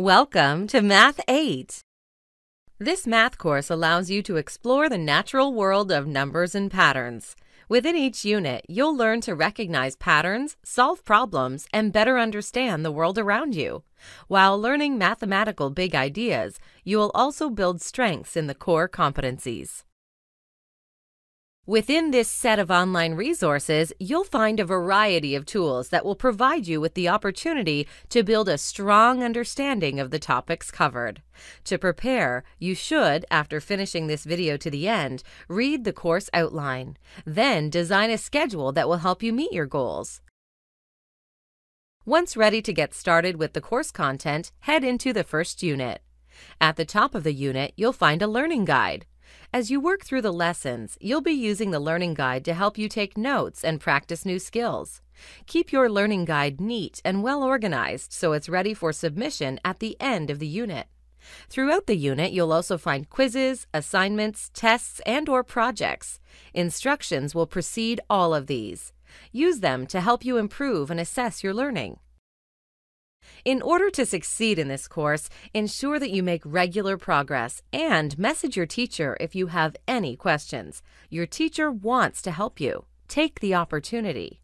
Welcome to Math 8. This math course allows you to explore the natural world of numbers and patterns. Within each unit, you'll learn to recognize patterns, solve problems, and better understand the world around you. While learning mathematical big ideas, you will also build strengths in the core competencies. Within this set of online resources, you'll find a variety of tools that will provide you with the opportunity to build a strong understanding of the topics covered. To prepare, you should, after finishing this video to the end, read the course outline. Then design a schedule that will help you meet your goals. Once ready to get started with the course content, head into the first unit. At the top of the unit, you'll find a learning guide. As you work through the lessons, you'll be using the learning guide to help you take notes and practice new skills. Keep your learning guide neat and well organized so it's ready for submission at the end of the unit. Throughout the unit, you'll also find quizzes, assignments, tests, and or projects. Instructions will precede all of these. Use them to help you improve and assess your learning. In order to succeed in this course, ensure that you make regular progress and message your teacher if you have any questions. Your teacher wants to help you. Take the opportunity.